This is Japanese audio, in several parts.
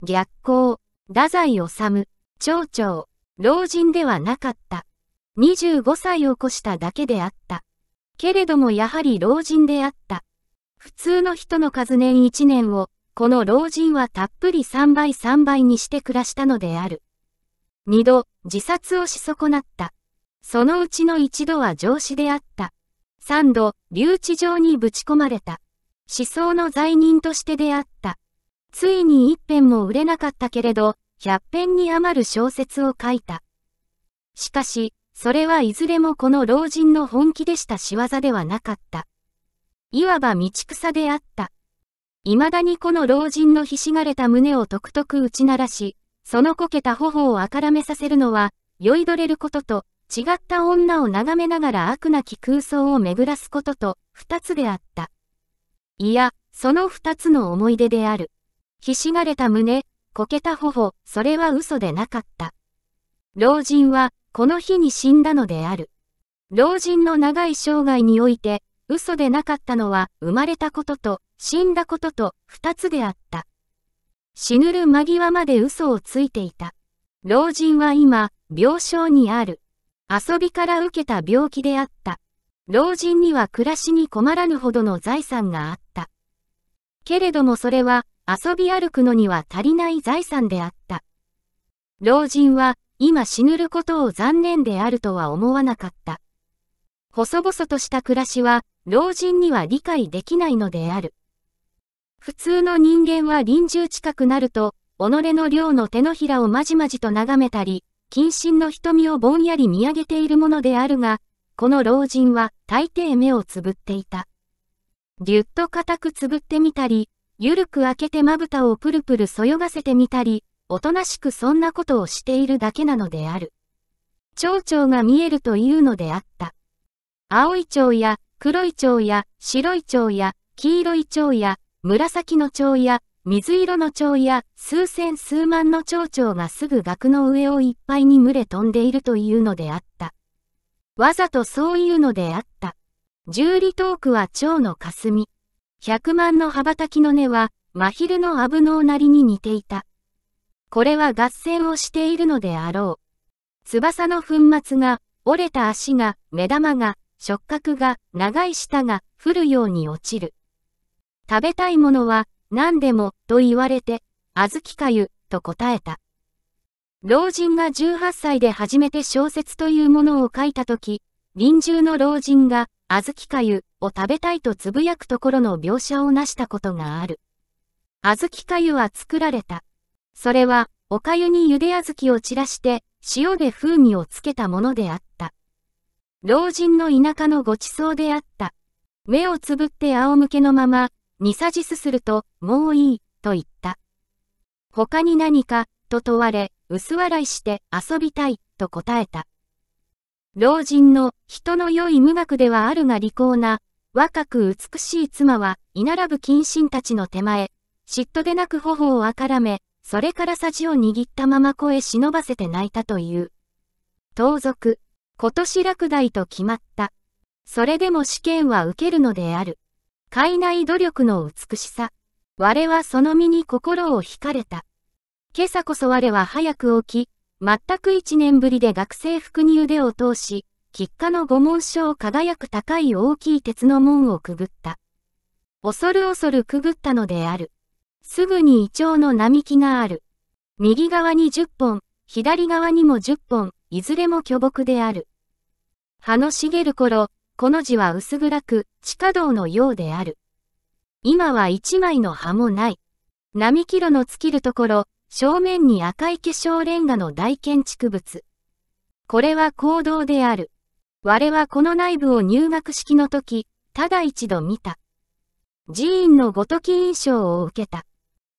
逆行、太宰治、町長、老人ではなかった。25歳を越しただけであった。けれどもやはり老人であった。普通の人の数年1年を、この老人はたっぷり3倍3倍にして暮らしたのである。2度、自殺をし損なった。そのうちの1度は上司であった。3度、留置場にぶち込まれた。思想の罪人としてであった。ついに一編も売れなかったけれど、百0編に余る小説を書いた。しかし、それはいずれもこの老人の本気でした仕業ではなかった。いわば道草であった。未だにこの老人のひしがれた胸をとくとく打ち鳴らし、そのこけた頬をあからめさせるのは、酔いどれることと、違った女を眺めながら悪なき空想を巡らすことと、二つであった。いや、その二つの思い出である。ひしがれた胸、こけた頬、それは嘘でなかった。老人は、この日に死んだのである。老人の長い生涯において、嘘でなかったのは、生まれたことと、死んだことと、二つであった。死ぬる間際まで嘘をついていた。老人は今、病床にある。遊びから受けた病気であった。老人には暮らしに困らぬほどの財産があった。けれどもそれは、遊び歩くのには足りない財産であった。老人は今死ぬることを残念であるとは思わなかった。細々とした暮らしは老人には理解できないのである。普通の人間は臨終近くなると、己の量の手のひらをまじまじと眺めたり、謹慎の瞳をぼんやり見上げているものであるが、この老人は大抵目をつぶっていた。ぎゅっと固くつぶってみたり、ゆるく開けてまぶたをぷるぷるそよがせてみたり、おとなしくそんなことをしているだけなのである。蝶々が見えるというのであった。青い蝶や、黒い蝶や、白い蝶や、黄色い蝶や、紫の蝶や、水色の蝶や、数千数万の蝶々がすぐ額の上をいっぱいに群れ飛んでいるというのであった。わざとそういうのであった。十里トークは蝶の霞。百万の羽ばたきの根は、真昼のアブのなりに似ていた。これは合戦をしているのであろう。翼の粉末が、折れた足が、目玉が、触覚が、長い舌が、降るように落ちる。食べたいものは、何でも、と言われて、あずきかゆ、と答えた。老人が18歳で初めて小説というものを書いたとき、臨終の老人が小豆粥かゆを食べたいとつぶやくところの描写をなしたことがある。小豆粥かゆは作られた。それは、おかゆにゆで小豆を散らして、塩で風味をつけたものであった。老人の田舎のごちそうであった。目をつぶって仰向けのまま、にさじすすると、もういい、と言った。他に何か、と問われ、薄笑いして遊びたい、と答えた。老人の人の良い無学ではあるが利口な、若く美しい妻は、居並ぶ謹慎たちの手前、嫉妬でなく頬をあからめ、それからさじを握ったまま声忍ばせて泣いたという。盗賊、今年落第と決まった。それでも試験は受けるのである。海内努力の美しさ。我はその身に心を惹かれた。今朝こそ我は早く起き、全く一年ぶりで学生服に腕を通し、喫下の御門書を輝く高い大きい鉄の門をくぐった。恐る恐るくぐったのである。すぐに胃腸の並木がある。右側に十本、左側にも十本、いずれも巨木である。葉の茂る頃、この字は薄暗く、地下道のようである。今は一枚の葉もない。並木路の尽きるところ、正面に赤い化粧レンガの大建築物。これは行動である。我はこの内部を入学式の時、ただ一度見た。寺院のごとき印象を受けた。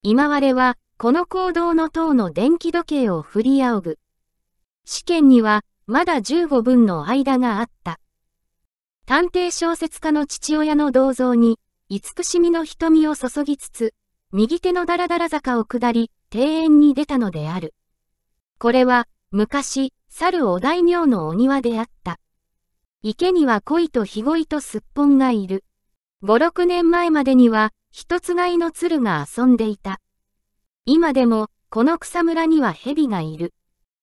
今我は、この行動の塔の電気時計を振り仰ぐ。試験には、まだ15分の間があった。探偵小説家の父親の銅像に、慈しみの瞳を注ぎつつ、右手のダラダラ坂を下り、庭園に出たのである。これは、昔、猿お大名のお庭であった。池には鯉とヒ鯉とすっぽんがいる。五六年前までには、一つ買いの鶴が遊んでいた。今でも、この草むらには蛇がいる。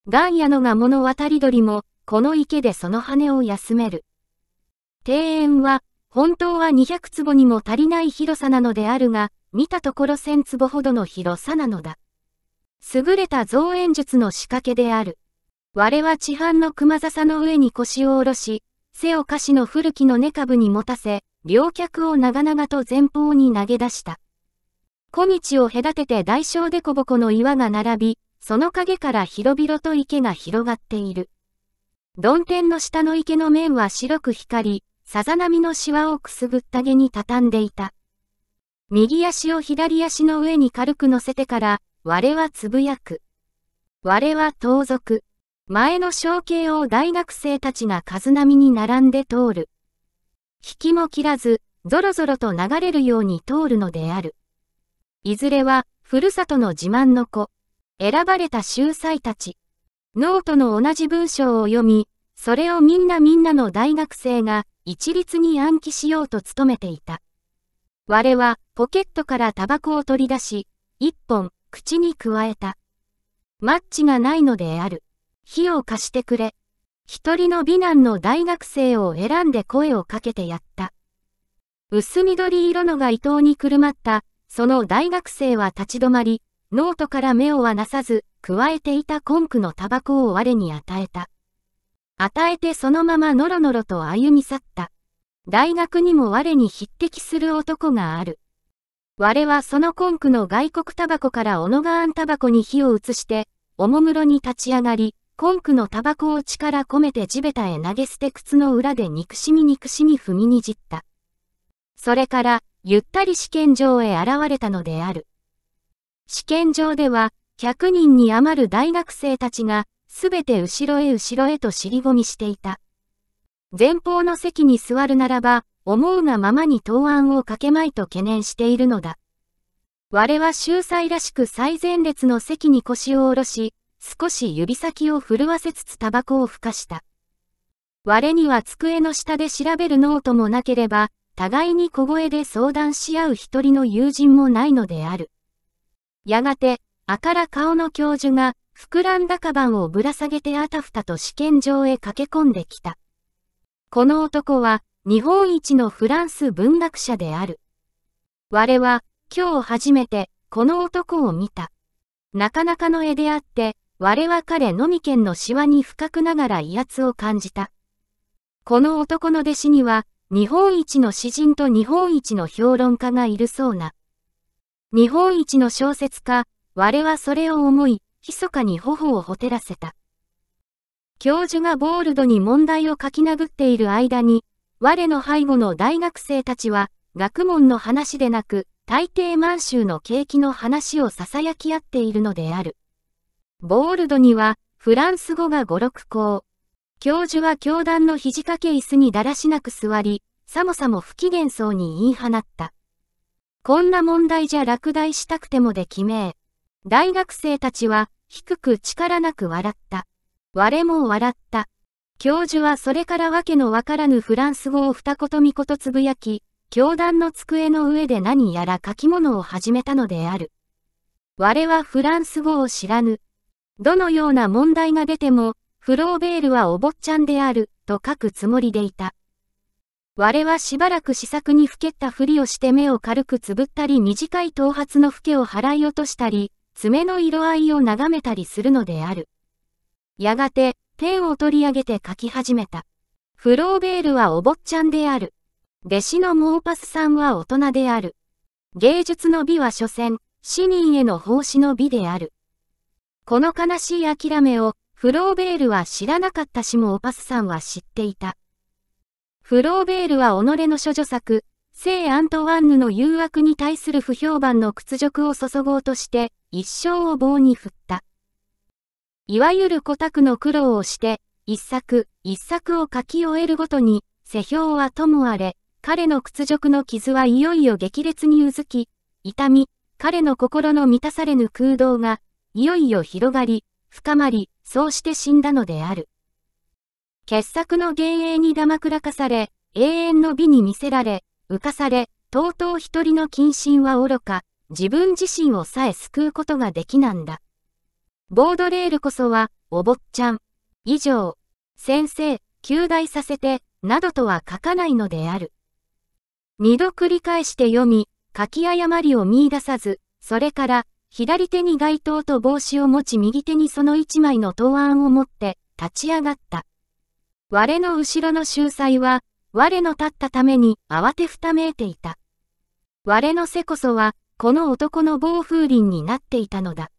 ガンのが物渡り鳥も、この池でその羽を休める。庭園は、本当は200坪にも足りない広さなのであるが、見たところ1000坪ほどの広さなのだ。優れた造園術の仕掛けである。我は地藩の熊笹の上に腰を下ろし、背を菓子の古木の根株に持たせ、両脚を長々と前方に投げ出した。小道を隔てて大小でこぼこの岩が並び、その陰から広々と池が広がっている。鈍天の下の池の面は白く光り、さざ波のしわをくすぐったげに畳んでいた。右足を左足の上に軽く乗せてから、我はつぶやく。我は盗賊。前の象形を大学生たちが数波に並んで通る。引きも切らず、ぞろぞろと流れるように通るのである。いずれは、ふるさとの自慢の子、選ばれた秀才たち。ノートの同じ文章を読み、それをみんなみんなの大学生が一律に暗記しようと努めていた。我はポケットからタバコを取り出し、一本口に加えた。マッチがないのである。火を貸してくれ。一人の美男の大学生を選んで声をかけてやった。薄緑色のが伊藤にくるまった、その大学生は立ち止まり、ノートから目をはなさず、加えていたコンクのタバコを我に与えた。与えてそのままのろのろと歩み去った。大学にも我に匹敵する男がある。我はその根クの外国タバコからオノガーンタバコに火を移して、おもむろに立ち上がり、根クのタバコを力込めて地べたへ投げ捨て靴の裏で憎しみ憎しみ踏みにじった。それから、ゆったり試験場へ現れたのである。試験場では、100人に余る大学生たちが、すべて後ろへ後ろへと尻込みしていた。前方の席に座るならば、思うがままに答案をかけまいと懸念しているのだ。我は秀才らしく最前列の席に腰を下ろし、少し指先を震わせつつタバコをふかした。我には机の下で調べるノートもなければ、互いに小声で相談し合う一人の友人もないのである。やがて、あから顔の教授が、膨らんだカバンをぶら下げてあたふたと試験場へ駆け込んできた。この男は、日本一のフランス文学者である。我は今日初めてこの男を見た。なかなかの絵であって、我は彼のみ県のしわに深くながら威圧を感じた。この男の弟子には、日本一の詩人と日本一の評論家がいるそうな。日本一の小説家、我はそれを思い、密かに頬をほてらせた。教授がボールドに問題を書き殴っている間に、我の背後の大学生たちは、学問の話でなく、大抵満州の景気の話を囁き合っているのである。ボールドには、フランス語が五六校。教授は教団の肘掛け椅子にだらしなく座り、さもさも不機嫌そうに言い放った。こんな問題じゃ落第したくてもできめえ。大学生たちは、低く力なく笑った。我も笑った。教授はそれからわけのわからぬフランス語を二言三言つぶやき、教団の机の上で何やら書き物を始めたのである。我はフランス語を知らぬ。どのような問題が出ても、フローベールはお坊ちゃんである、と書くつもりでいた。我はしばらく試作にふけったふりをして目を軽くつぶったり短い頭髪のふけを払い落としたり、爪の色合いを眺めたりするのである。やがて、ペンを取り上げて書き始めた。フローベールはお坊ちゃんである。弟子のモーパスさんは大人である。芸術の美は所詮、市民への奉仕の美である。この悲しい諦めを、フローベールは知らなかったしもオパスさんは知っていた。フローベールは己の処女作、聖アントワンヌの誘惑に対する不評判の屈辱を注ごうとして、一生を棒に振った。いわゆる古宅の苦労をして、一作、一作を書き終えるごとに、世評はともあれ、彼の屈辱の傷はいよいよ激烈にうずき、痛み、彼の心の満たされぬ空洞が、いよいよ広がり、深まり、そうして死んだのである。傑作の幻影にだまくらかされ、永遠の美に見せられ、浮かされ、とうとう一人の謹慎は愚か、自分自身をさえ救うことができなんだ。ボードレールこそは、お坊ちゃん、以上、先生、休題させて、などとは書かないのである。二度繰り返して読み、書き誤りを見出さず、それから、左手に街灯と帽子を持ち右手にその一枚の答案を持って、立ち上がった。我の後ろの秀才は、我の立ったために慌てふためいていた。我の背こそは、この男の暴風林になっていたのだ。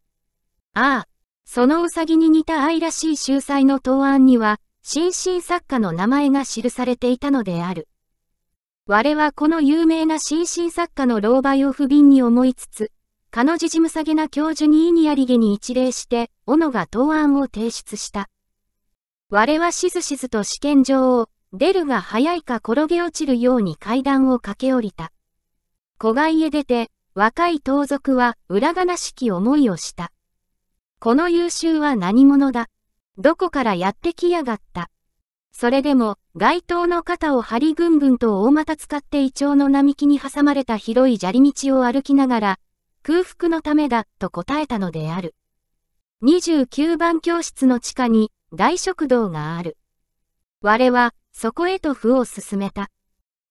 ああ、そのうさぎに似た愛らしい秀才の答案には、新進作家の名前が記されていたのである。我はこの有名な新進作家の老媒を不憫に思いつつ、彼女事務下げな教授に意にありげに一礼して、斧が答案を提出した。我はしずしずと試験場を、出るが早いか転げ落ちるように階段を駆け下りた。小外へ出て、若い盗賊は裏悲しき思いをした。この優秀は何者だ。どこからやってきやがった。それでも、街灯の肩を張りぐんぐんと大股使って胃腸の並木に挟まれた広い砂利道を歩きながら、空腹のためだ、と答えたのである。29番教室の地下に、大食堂がある。我は、そこへと歩を進めた。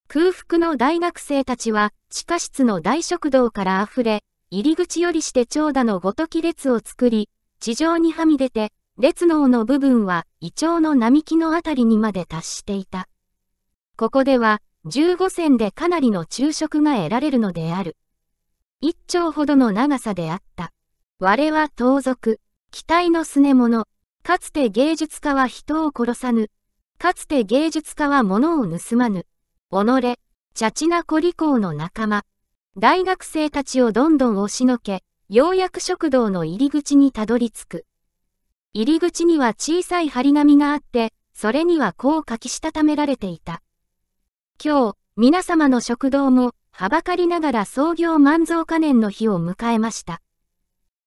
空腹の大学生たちは、地下室の大食堂から溢れ、入り口よりして長蛇のごとき列を作り、地上にはみ出て、列脳の部分は胃腸の並木のあたりにまで達していた。ここでは、15線でかなりの昼食が得られるのである。一丁ほどの長さであった。我は盗賊、期待のすね者、かつて芸術家は人を殺さぬ、かつて芸術家は物を盗まぬ、己、茶地な子利口の仲間、大学生たちをどんどん押しのけ、ようやく食堂の入り口にたどり着く。入り口には小さい張り紙があって、それにはこう書きしたためられていた。今日、皆様の食堂も、はばかりながら創業満蔵可年の日を迎えました。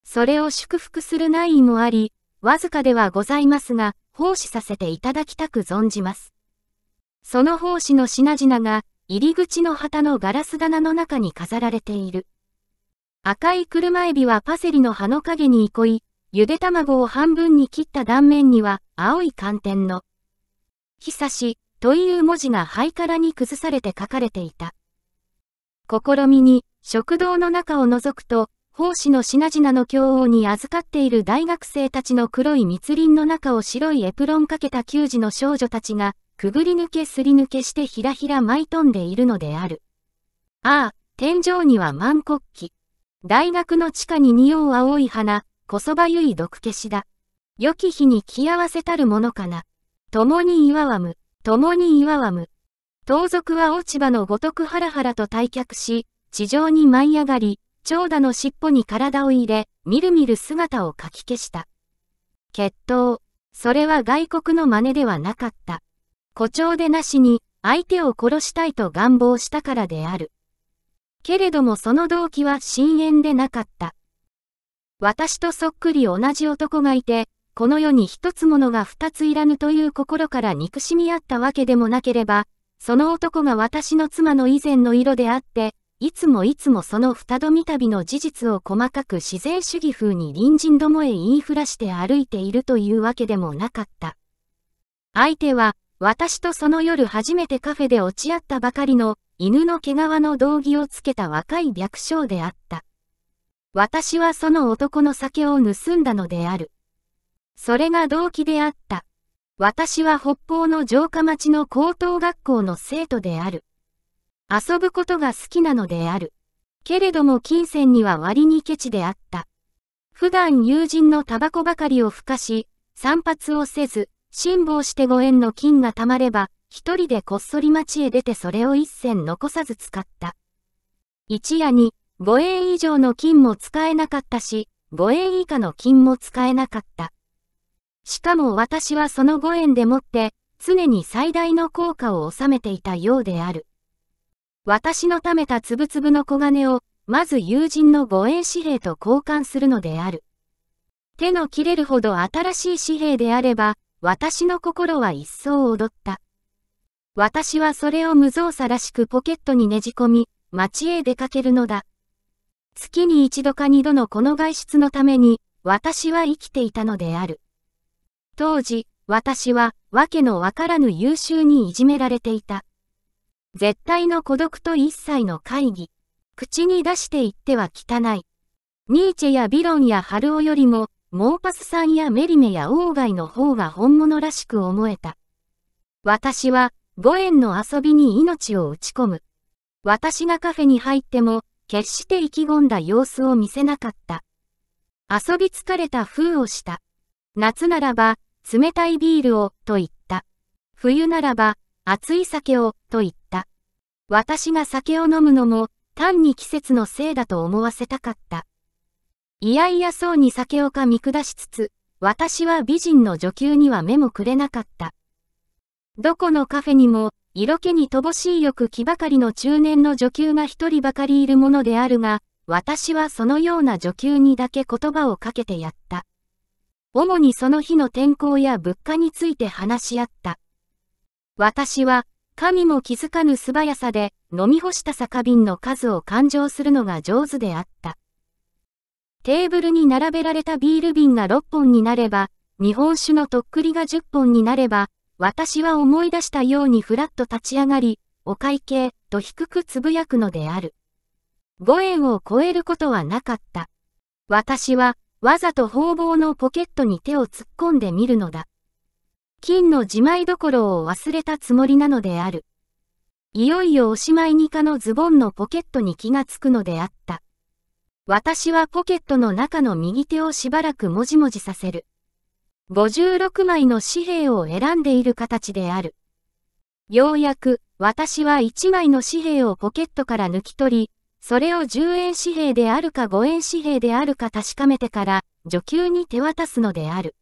それを祝福する内意もあり、わずかではございますが、奉仕させていただきたく存じます。その奉仕の品々が、入り口の旗のガラス棚の中に飾られている。赤い車エビはパセリの葉の影に憩い、ゆで卵を半分に切った断面には青い寒天の、ひさしという文字が灰からに崩されて書かれていた。試みに、食堂の中を覗くと、奉仕の品々の教王に預かっている大学生たちの黒い密林の中を白いエプロンかけた球児の少女たちが、くぐり抜けすり抜けしてひらひら舞い飛んでいるのである。ああ、天井には万国旗。大学の地下に匂う青い花、こそばゆい毒消しだ。良き日に気合わせたるものかな。共に祝わむ、共に祝わむ。盗賊は落ち葉のごとくハラハラと退却し、地上に舞い上がり、長蛇の尻尾に体を入れ、みるみる姿をかき消した。決闘。それは外国の真似ではなかった。誇張でなしに、相手を殺したいと願望したからである。けれどもその動機は深淵でなかった。私とそっくり同じ男がいて、この世に一つものが二ついらぬという心から憎しみあったわけでもなければ、その男が私の妻の以前の色であって、いつもいつもその二度見旅の事実を細かく自然主義風に隣人どもへ言いふらして歩いているというわけでもなかった。相手は、私とその夜初めてカフェで落ち合ったばかりの、犬の毛皮の道着をつけた若い白将であった。私はその男の酒を盗んだのである。それが動機であった。私は北方の城下町の高等学校の生徒である。遊ぶことが好きなのである。けれども金銭には割にケチであった。普段友人のタバコばかりをふかし、散髪をせず、辛抱してご縁の金が貯まれば、一人でこっそり町へ出てそれを一銭残さず使った。一夜に、5円以上の金も使えなかったし、5円以下の金も使えなかった。しかも私はその5円でもって、常に最大の効果を収めていたようである。私の貯めたつぶつぶの小金を、まず友人の5円紙幣と交換するのである。手の切れるほど新しい紙幣であれば、私の心は一層踊った。私はそれを無造作らしくポケットにねじ込み、街へ出かけるのだ。月に一度か二度のこの外出のために、私は生きていたのである。当時、私は、わけのわからぬ優秀にいじめられていた。絶対の孤独と一切の会議。口に出して言っては汚い。ニーチェやビロンや春オよりも、モーパスさんやメリメやオーガイの方が本物らしく思えた。私は、五縁の遊びに命を打ち込む。私がカフェに入っても、決して意気込んだ様子を見せなかった。遊び疲れた風をした。夏ならば、冷たいビールを、と言った。冬ならば、熱い酒を、と言った。私が酒を飲むのも、単に季節のせいだと思わせたかった。いやいやそうに酒をかみ下しつつ、私は美人の女給には目もくれなかった。どこのカフェにも、色気に乏しい欲気ばかりの中年の女給が一人ばかりいるものであるが、私はそのような女給にだけ言葉をかけてやった。主にその日の天候や物価について話し合った。私は、神も気づかぬ素早さで、飲み干した酒瓶の数を勘定するのが上手であった。テーブルに並べられたビール瓶が6本になれば、日本酒のとっくりが10本になれば、私は思い出したようにふらっと立ち上がり、お会計、と低くつぶやくのである。5円を超えることはなかった。私は、わざと方々のポケットに手を突っ込んでみるのだ。金の自前どころを忘れたつもりなのである。いよいよおしまいにかのズボンのポケットに気がつくのであった。私はポケットの中の右手をしばらくもじもじさせる。56枚の紙幣を選んでいる形である。ようやく、私は1枚の紙幣をポケットから抜き取り、それを10円紙幣であるか5円紙幣であるか確かめてから、女給に手渡すのである。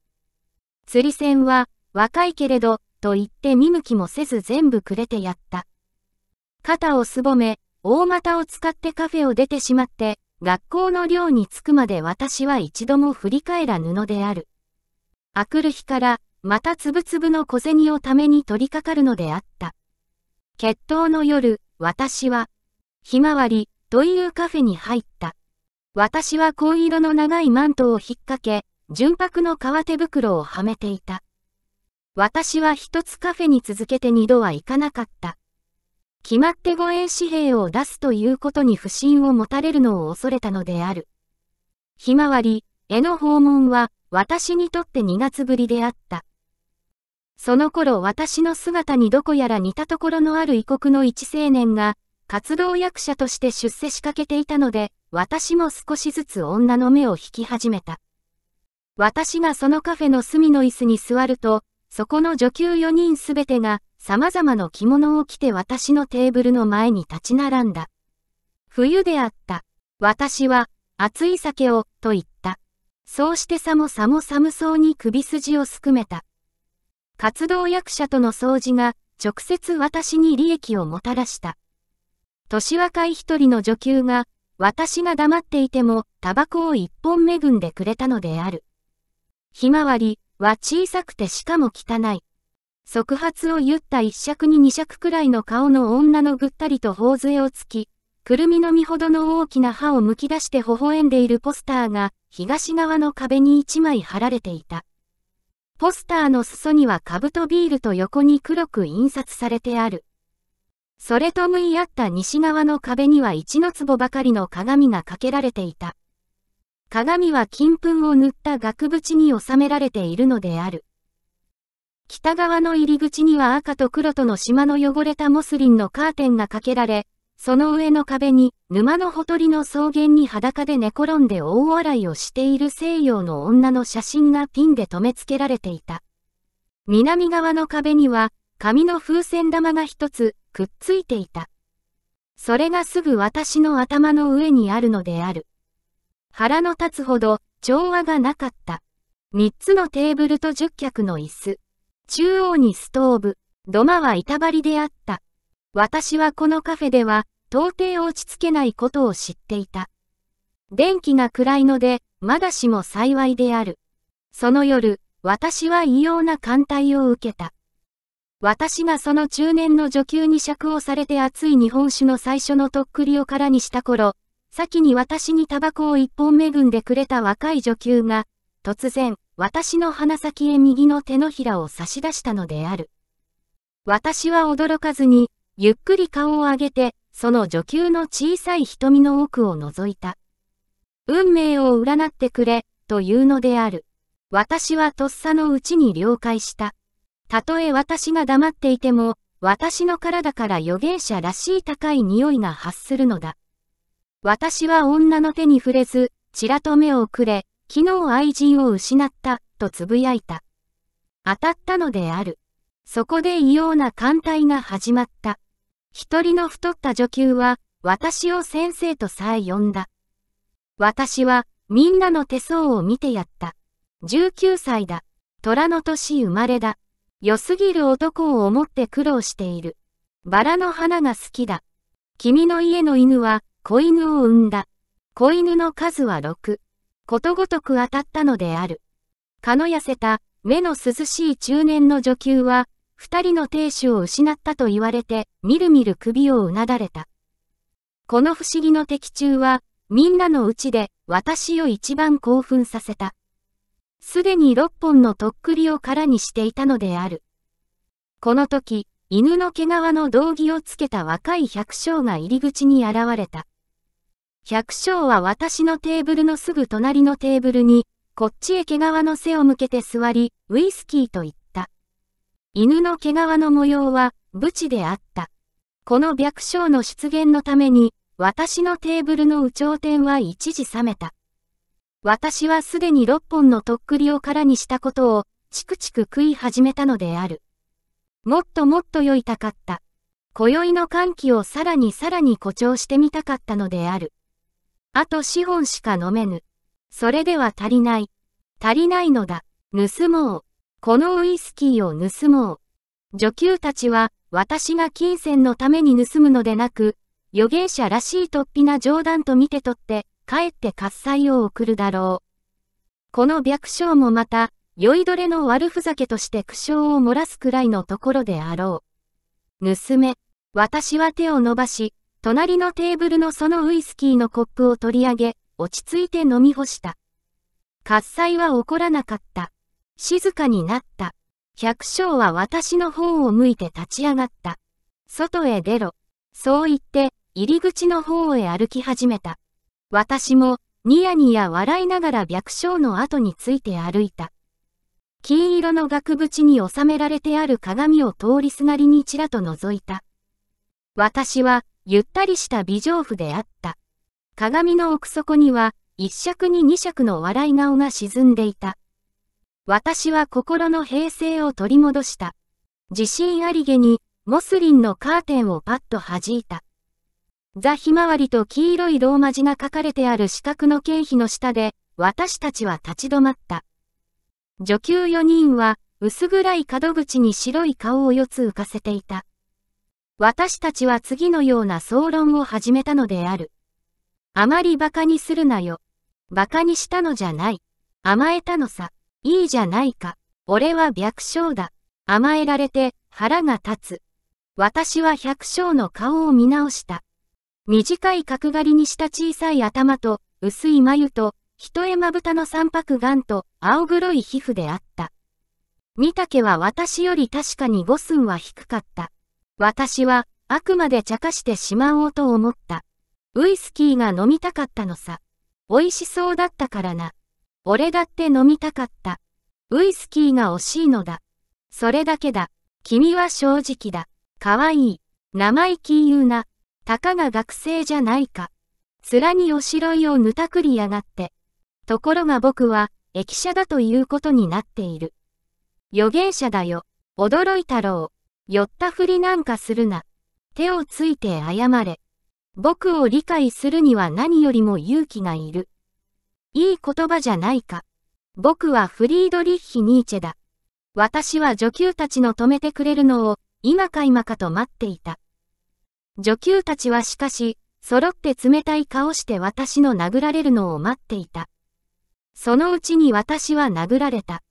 釣り線は、若いけれど、と言って見向きもせず全部くれてやった。肩をすぼめ、大股を使ってカフェを出てしまって、学校の寮に着くまで私は一度も振り返らぬのである。あくる日から、またつぶつぶの小銭をために取りかかるのであった。決闘の夜、私は、ひまわり、というカフェに入った。私は紺色の長いマントを引っ掛け、純白の革手袋をはめていた。私は一つカフェに続けて二度は行かなかった。決まって五円紙幣を出すということに不信を持たれるのを恐れたのである。ひまわり、への訪問は、私にとって2月ぶりであった。その頃私の姿にどこやら似たところのある異国の一青年が、活動役者として出世しかけていたので、私も少しずつ女の目を引き始めた。私がそのカフェの隅の椅子に座ると、そこの女給4人すべてが、様々な着物を着て私のテーブルの前に立ち並んだ。冬であった。私は、熱い酒を、と言った。そうしてさもさも寒そうに首筋をすくめた。活動役者との掃除が直接私に利益をもたらした。年若い一人の女給が私が黙っていてもタバコを一本恵んでくれたのである。ひまわりは小さくてしかも汚い。即発を言った一尺に二尺くらいの顔の女のぐったりと頬杖をつき、くるみの実ほどの大きな歯をむき出して微笑んでいるポスターが東側の壁に一枚貼られていた。ポスターの裾にはブトビールと横に黒く印刷されてある。それと向い合った西側の壁には一の壺ばかりの鏡がかけられていた。鏡は金粉を塗った額縁に収められているのである。北側の入り口には赤と黒との島の汚れたモスリンのカーテンがかけられ、その上の壁に、沼のほとりの草原に裸で寝転んで大笑いをしている西洋の女の写真がピンで留め付けられていた。南側の壁には、紙の風船玉が一つ、くっついていた。それがすぐ私の頭の上にあるのである。腹の立つほど、調和がなかった。三つのテーブルと十脚の椅子。中央にストーブ。土間は板張りであった。私はこのカフェでは、到底落ち着けないことを知っていた。電気が暗いので、まだしも幸いである。その夜、私は異様な艦隊を受けた。私がその中年の女給に釈をされて熱い日本酒の最初のとっくりを空にした頃、先に私にタバコを一本恵んでくれた若い女給が、突然、私の鼻先へ右の手のひらを差し出したのである。私は驚かずに、ゆっくり顔を上げて、その女給の小さい瞳の奥を覗いた。運命を占ってくれ、というのである。私はとっさのうちに了解した。たとえ私が黙っていても、私の体から預言者らしい高い匂いが発するのだ。私は女の手に触れず、ちらと目をくれ、昨日愛人を失った、とつぶやいた。当たったのである。そこで異様な艦隊が始まった。一人の太った女給は、私を先生とさえ呼んだ。私は、みんなの手相を見てやった。19歳だ。虎の年生まれだ。良すぎる男を思って苦労している。バラの花が好きだ。君の家の犬は、子犬を産んだ。子犬の数は6。ことごとく当たったのである。蚊の痩せた、目の涼しい中年の女給は、二人の亭主を失ったと言われて、みるみる首をうなだれた。この不思議の的中は、みんなのうちで私を一番興奮させた。すでに六本のとっくりを空にしていたのである。この時、犬の毛皮の道着をつけた若い百姓が入り口に現れた。百姓は私のテーブルのすぐ隣のテーブルに、こっちへ毛皮の背を向けて座り、ウイスキーと言っ犬の毛皮の模様は、ブチであった。この白章の出現のために、私のテーブルの有頂天は一時冷めた。私はすでに六本のとっくりを空にしたことを、チクチク食い始めたのである。もっともっと酔いたかった。今宵の歓喜をさらにさらに誇張してみたかったのである。あと四本しか飲めぬ。それでは足りない。足りないのだ。盗もう。このウイスキーを盗もう。女給たちは、私が金銭のために盗むのでなく、預言者らしい突飛な冗談と見て取って、かえって喝采を送るだろう。この白章もまた、酔いどれの悪ふざけとして苦笑を漏らすくらいのところであろう。娘、私は手を伸ばし、隣のテーブルのそのウイスキーのコップを取り上げ、落ち着いて飲み干した。喝采は起こらなかった。静かになった。百姓は私の方を向いて立ち上がった。外へ出ろ。そう言って、入り口の方へ歩き始めた。私も、ニヤニヤ笑いながら百姓の後について歩いた。金色の額縁に収められてある鏡を通りすがりにちらと覗いた。私は、ゆったりした美女婦であった。鏡の奥底には、一尺に二尺の笑い顔が沈んでいた。私は心の平静を取り戻した。自信ありげに、モスリンのカーテンをパッと弾いた。ザ・ひまわりと黄色いローマ字が書かれてある四角の経費の下で、私たちは立ち止まった。女給四人は、薄暗い角口に白い顔を四つ浮かせていた。私たちは次のような総論を始めたのである。あまり馬鹿にするなよ。馬鹿にしたのじゃない。甘えたのさ。いいじゃないか。俺は百姓だ。甘えられて腹が立つ。私は百姓の顔を見直した。短い角刈りにした小さい頭と、薄い眉と、一重まぶたの三白眼と、青黒い皮膚であった。たけは私より確かに五寸は低かった。私は、あくまで茶化してしまおうと思った。ウイスキーが飲みたかったのさ。美味しそうだったからな。俺だって飲みたかった。ウイスキーが惜しいのだ。それだけだ。君は正直だ。かわいい。生意気言うな。たかが学生じゃないか。面におしろいをぬたくりやがって。ところが僕は、駅舎だということになっている。預言者だよ。驚いたろう。寄ったふりなんかするな。手をついて謝れ。僕を理解するには何よりも勇気がいる。いい言葉じゃないか。僕はフリードリッヒ・ニーチェだ。私は女給たちの止めてくれるのを、今か今かと待っていた。女給たちはしかし、揃って冷たい顔して私の殴られるのを待っていた。そのうちに私は殴られた。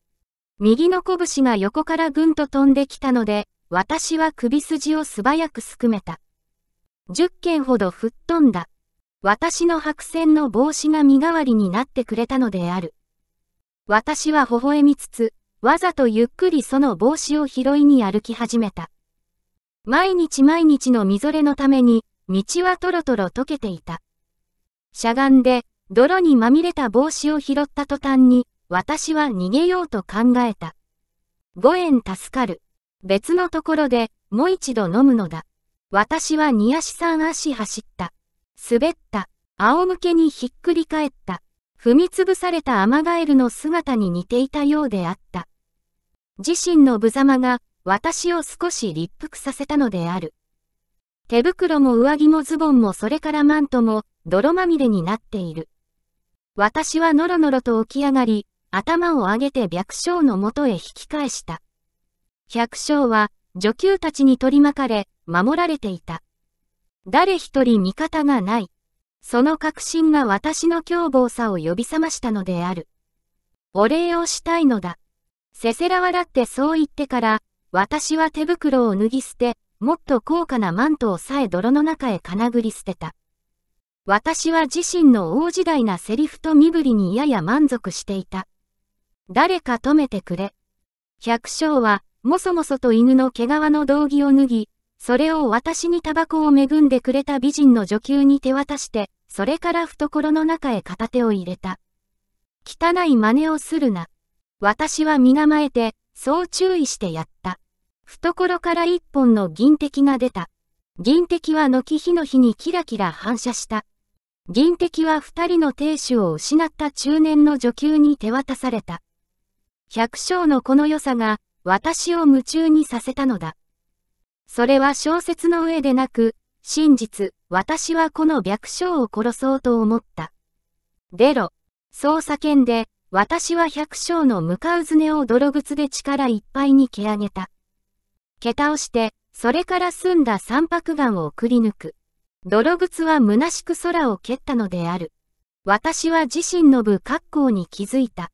右の拳が横からぐんと飛んできたので、私は首筋を素早くすくめた。十件ほど吹っ飛んだ。私の白線の帽子が身代わりになってくれたのである。私は微笑みつつ、わざとゆっくりその帽子を拾いに歩き始めた。毎日毎日のみぞれのために、道はとろとろ溶けていた。しゃがんで、泥にまみれた帽子を拾った途端に、私は逃げようと考えた。五円助かる。別のところで、もう一度飲むのだ。私は二足三足走った。滑った、仰向けにひっくり返った、踏みつぶされたアマガエルの姿に似ていたようであった。自身の無様が私を少し立腹させたのである。手袋も上着もズボンもそれからマントも泥まみれになっている。私はのろのろと起き上がり、頭を上げて白姓のもとへ引き返した。百姓は女給たちに取り巻かれ、守られていた。誰一人味方がない。その確信が私の凶暴さを呼び覚ましたのである。お礼をしたいのだ。せせら笑ってそう言ってから、私は手袋を脱ぎ捨て、もっと高価なマントをさえ泥の中へ金繰り捨てた。私は自身の大時代なセリフと身振りにやや満足していた。誰か止めてくれ。百姓は、もそもそと犬の毛皮の道着を脱ぎ、それを私にタバコを恵んでくれた美人の女給に手渡して、それから懐の中へ片手を入れた。汚い真似をするな。私は身構えて、そう注意してやった。懐から一本の銀敵が出た。銀敵は軒火の日にキラキラ反射した。銀敵は二人の亭主を失った中年の女給に手渡された。百姓のこの良さが私を夢中にさせたのだ。それは小説の上でなく、真実、私はこの白姓を殺そうと思った。出ろ。そう叫んで、私は百姓の向かうずねを泥靴で力いっぱいに蹴上げた。蹴倒して、それから澄んだ三白眼を送り抜く。泥靴は虚しく空を蹴ったのである。私は自身の部格好に気づいた。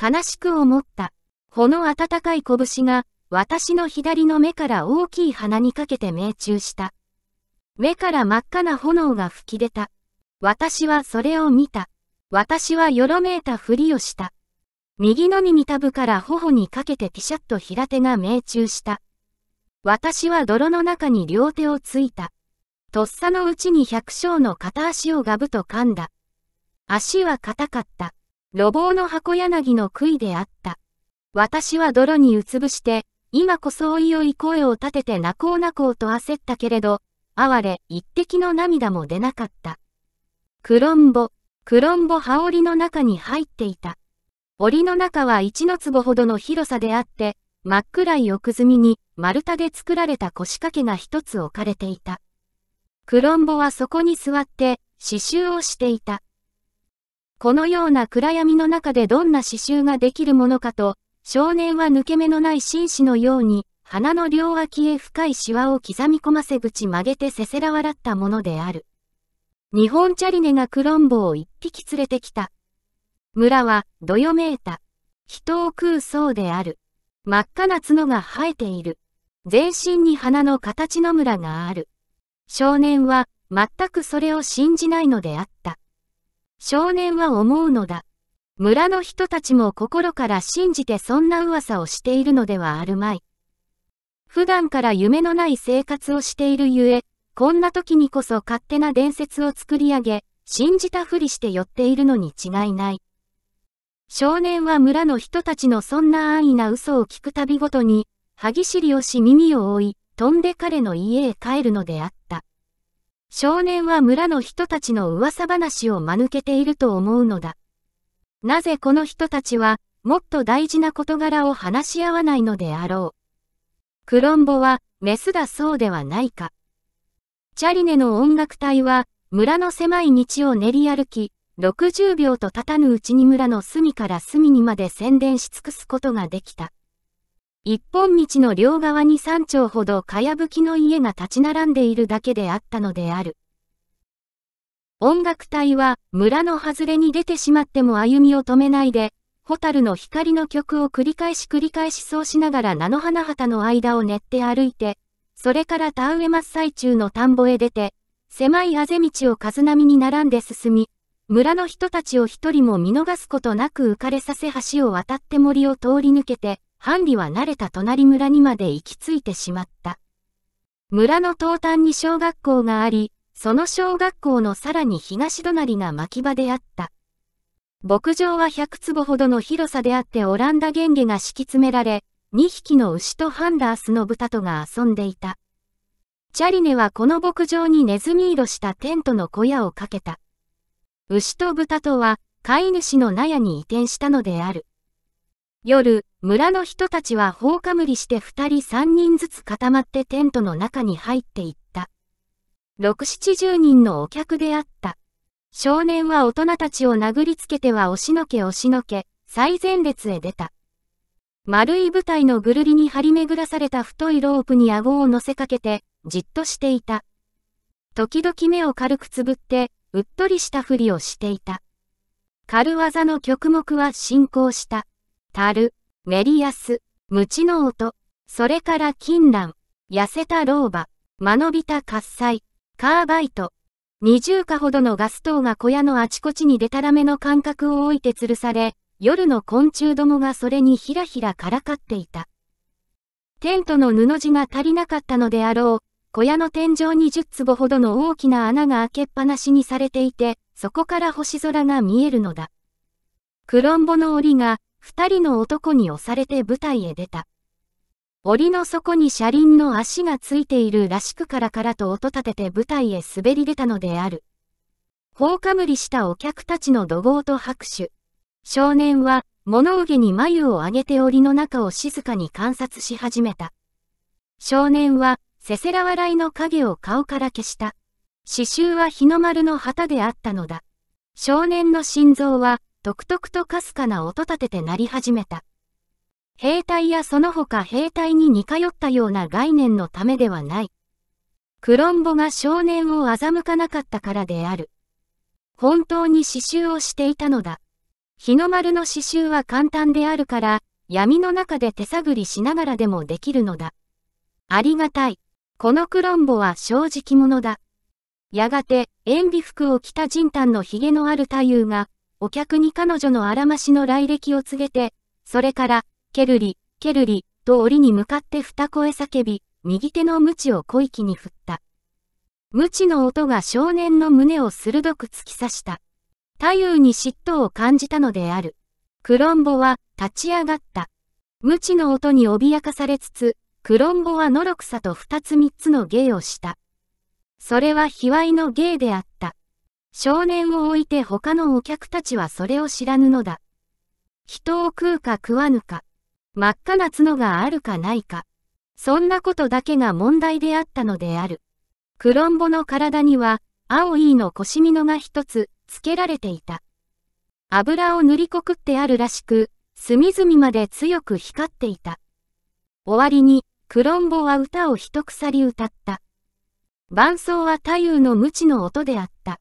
悲しく思った。この温かい拳が私の左の目から大きい鼻にかけて命中した。目から真っ赤な炎が吹き出た。私はそれを見た。私はよろめいたふりをした。右の耳たぶから頬にかけてピシャッと平手が命中した。私は泥の中に両手をついた。とっさのうちに百姓の片足をガブと噛んだ。足は硬かった。路傍の箱柳の杭であった。私は泥にうつぶして、今こそおいおい声を立てて泣こう泣こうと焦ったけれど、哀れ、一滴の涙も出なかった。クロンボ、クロンボ羽織の中に入っていた。檻の中は一の坪ほどの広さであって、真っ暗い奥積みに丸太で作られた腰掛けが一つ置かれていた。クロンボはそこに座って刺繍をしていた。このような暗闇の中でどんな刺繍ができるものかと、少年は抜け目のない紳士のように、鼻の両脇へ深いシワを刻み込ませ口曲げてせせら笑ったものである。日本チャリネがクロンボを一匹連れてきた。村は、どよめいた。人を食うそうである。真っ赤な角が生えている。全身に花の形の村がある。少年は、全くそれを信じないのであった。少年は思うのだ。村の人たちも心から信じてそんな噂をしているのではあるまい。普段から夢のない生活をしているゆえ、こんな時にこそ勝手な伝説を作り上げ、信じたふりして寄っているのに違いない。少年は村の人たちのそんな安易な嘘を聞くたびごとに、歯ぎしりをし耳を覆い、飛んで彼の家へ帰るのであった。少年は村の人たちの噂話を間抜けていると思うのだ。なぜこの人たちは、もっと大事な事柄を話し合わないのであろう。クロンボは、メスだそうではないか。チャリネの音楽隊は、村の狭い道を練り歩き、60秒と経たぬうちに村の隅から隅にまで宣伝し尽くすことができた。一本道の両側に三丁ほどかやぶきの家が立ち並んでいるだけであったのである。音楽隊は村の外れに出てしまっても歩みを止めないで、ホタルの光の曲を繰り返し繰り返しそうしながら菜の花畑の間を練って歩いて、それから田植え真っ最中の田んぼへ出て、狭いあぜ道を風波に並んで進み、村の人たちを一人も見逃すことなく浮かれさせ橋を渡って森を通り抜けて、ハンリは慣れた隣村にまで行き着いてしまった。村の東端に小学校があり、その小学校のさらに東隣が牧場であった。牧場は100坪ほどの広さであってオランダ原毛が敷き詰められ、2匹の牛とハンダースの豚とが遊んでいた。チャリネはこの牧場にネズミ色したテントの小屋をかけた。牛と豚とは飼い主の納屋に移転したのである。夜、村の人たちは放火無理して二人三人ずつ固まってテントの中に入っていった。六七十人のお客であった。少年は大人たちを殴りつけては押しのけ押しのけ、最前列へ出た。丸い舞台のぐるりに張り巡らされた太いロープに顎を乗せかけて、じっとしていた。時々目を軽くつぶって、うっとりしたふりをしていた。軽技の曲目は進行した。樽、メリアス、ムチの音、それから金蘭、痩せた老婆、間延びた喝采。カーバイト。20かほどのガス灯が小屋のあちこちにでたらめの間隔を置いて吊るされ、夜の昆虫どもがそれにひらひらからかっていた。テントの布地が足りなかったのであろう、小屋の天井に10坪ほどの大きな穴が開けっぱなしにされていて、そこから星空が見えるのだ。クロンボの檻が、二人の男に押されて舞台へ出た。檻の底に車輪の足がついているらしくからからと音立てて舞台へ滑り出たのである。放火無理したお客たちの怒号と拍手。少年は物憂げに眉を上げて檻の中を静かに観察し始めた。少年はせせら笑いの影を顔から消した。刺繍は日の丸の旗であったのだ。少年の心臓は、独特ととかすかな音立てて鳴り始めた。兵隊やその他兵隊に似通ったような概念のためではない。クロンボが少年を欺かなかったからである。本当に刺繍をしていたのだ。日の丸の刺繍は簡単であるから、闇の中で手探りしながらでもできるのだ。ありがたい。このクロンボは正直者だ。やがて、塩ビ服を着た人丹の髭のある太夫が、お客に彼女のあらましの来歴を告げて、それから、ケルリ、ケルリ、と檻に向かって二声叫び、右手の無知を小息に振った。無知の音が少年の胸を鋭く突き刺した。左右に嫉妬を感じたのである。クロンボは立ち上がった。無知の音に脅かされつつ、クロンボはのろくさと二つ三つの芸をした。それは卑猥の芸であった。少年を置いて他のお客たちはそれを知らぬのだ。人を食うか食わぬか。真っ赤な角があるかないか。そんなことだけが問題であったのである。クロンボの体には、青いの腰みのが一つ、付けられていた。油を塗りこくってあるらしく、隅々まで強く光っていた。終わりに、クロンボは歌を一鎖歌った。伴奏は太夫の無知の音であった。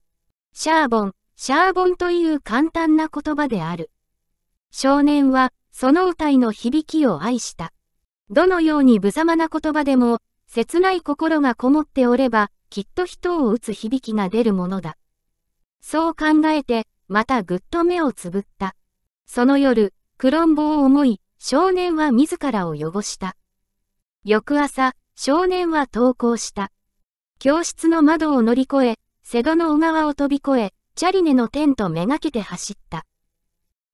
シャーボン、シャーボンという簡単な言葉である。少年は、その歌いの響きを愛した。どのように無様な言葉でも、切ない心がこもっておれば、きっと人を打つ響きが出るものだ。そう考えて、またぐっと目をつぶった。その夜、クロンボを思い、少年は自らを汚した。翌朝、少年は登校した。教室の窓を乗り越え、瀬戸の小川を飛び越え、チャリネのテントめがけて走った。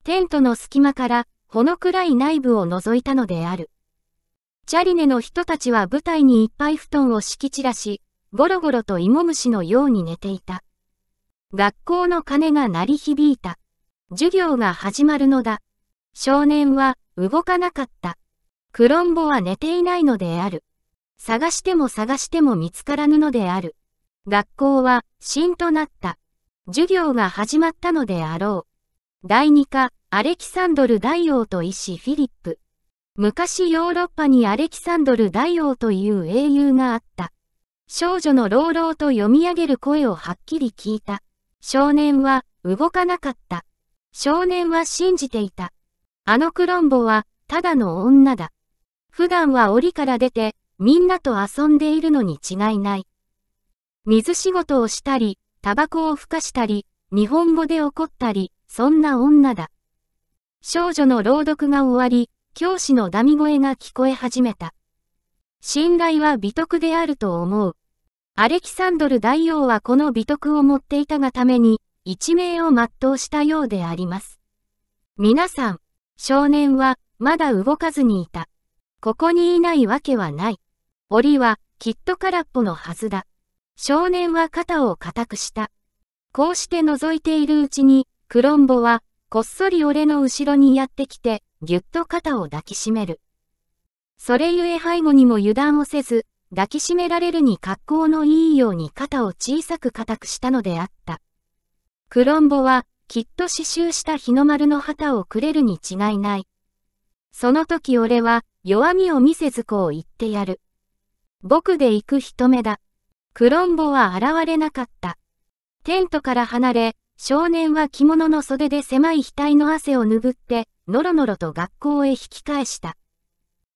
テントの隙間から、ほの暗い内部を覗いたのである。チャリネの人たちは舞台にいっぱい布団を敷き散らし、ゴロゴロと芋虫のように寝ていた。学校の鐘が鳴り響いた。授業が始まるのだ。少年は動かなかった。クロンボは寝ていないのである。探しても探しても見つからぬのである。学校は、しんとなった。授業が始まったのであろう。第二課、アレキサンドル大王と医師フィリップ。昔ヨーロッパにアレキサンドル大王という英雄があった。少女の朗々と読み上げる声をはっきり聞いた。少年は動かなかった。少年は信じていた。あのクロンボはただの女だ。普段は檻から出てみんなと遊んでいるのに違いない。水仕事をしたり、タバコをふかしたり、日本語で怒ったり、そんな女だ。少女の朗読が終わり、教師のダミ声が聞こえ始めた。信頼は美徳であると思う。アレキサンドル大王はこの美徳を持っていたがために、一命を全うしたようであります。皆さん、少年は、まだ動かずにいた。ここにいないわけはない。檻は、きっと空っぽのはずだ。少年は肩を固くした。こうして覗いているうちに、クロンボは、こっそり俺の後ろにやってきて、ぎゅっと肩を抱きしめる。それゆえ背後にも油断をせず、抱きしめられるに格好のいいように肩を小さく固くしたのであった。クロンボは、きっと刺繍した日の丸の旗をくれるに違いない。その時俺は、弱みを見せずこう言ってやる。僕で行く人目だ。クロンボは現れなかった。テントから離れ、少年は着物の袖で狭い額の汗を拭って、のろのろと学校へ引き返した。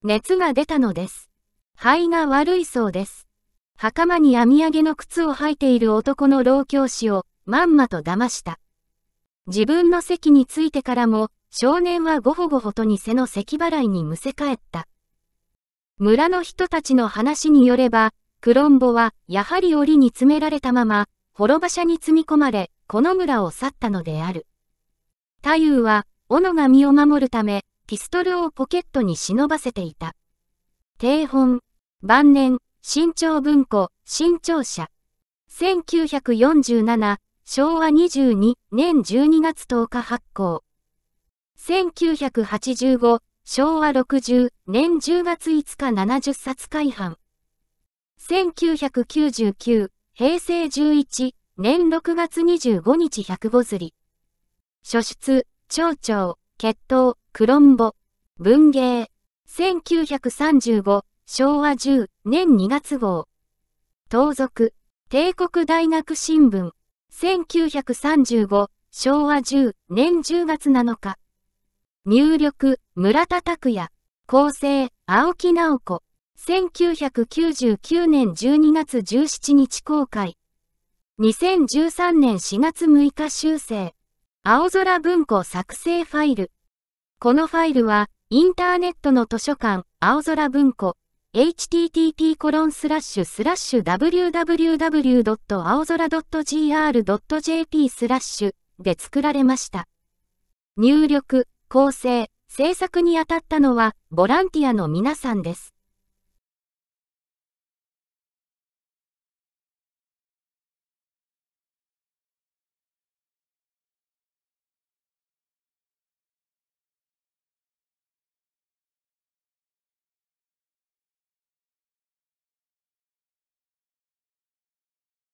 熱が出たのです。肺が悪いそうです。袴に網上げの靴を履いている男の老教師を、まんまと騙した。自分の席に着いてからも、少年はごほごほとに背の咳払いにむせ返った。村の人たちの話によれば、クロンボは、やはり檻に詰められたまま、滅場所に積み込まれ、この村を去ったのである。太夫は、斧が身を守るため、ピストルをポケットに忍ばせていた。定本、晩年、新潮文庫、新潮社。1947、昭和22年12月10日発行。1985、昭和60年10月5日70冊改版。1999、平成11年6月25日1 0釣り。初出、蝶々、血統、クロンボ、文芸、1935、昭和10年2月号。盗賊、帝国大学新聞、1935、昭和10年10月7日。入力、村田拓也、構成、青木直子、1999年12月17日公開。2013年4月6日修正。青空文庫作成ファイル。このファイルは、インターネットの図書館、青空文庫、http コロンスラッシュスラッシュ www.aozora.gr.jp スラッシュで作られました。入力、構成、制作に当たったのは、ボランティアの皆さんです。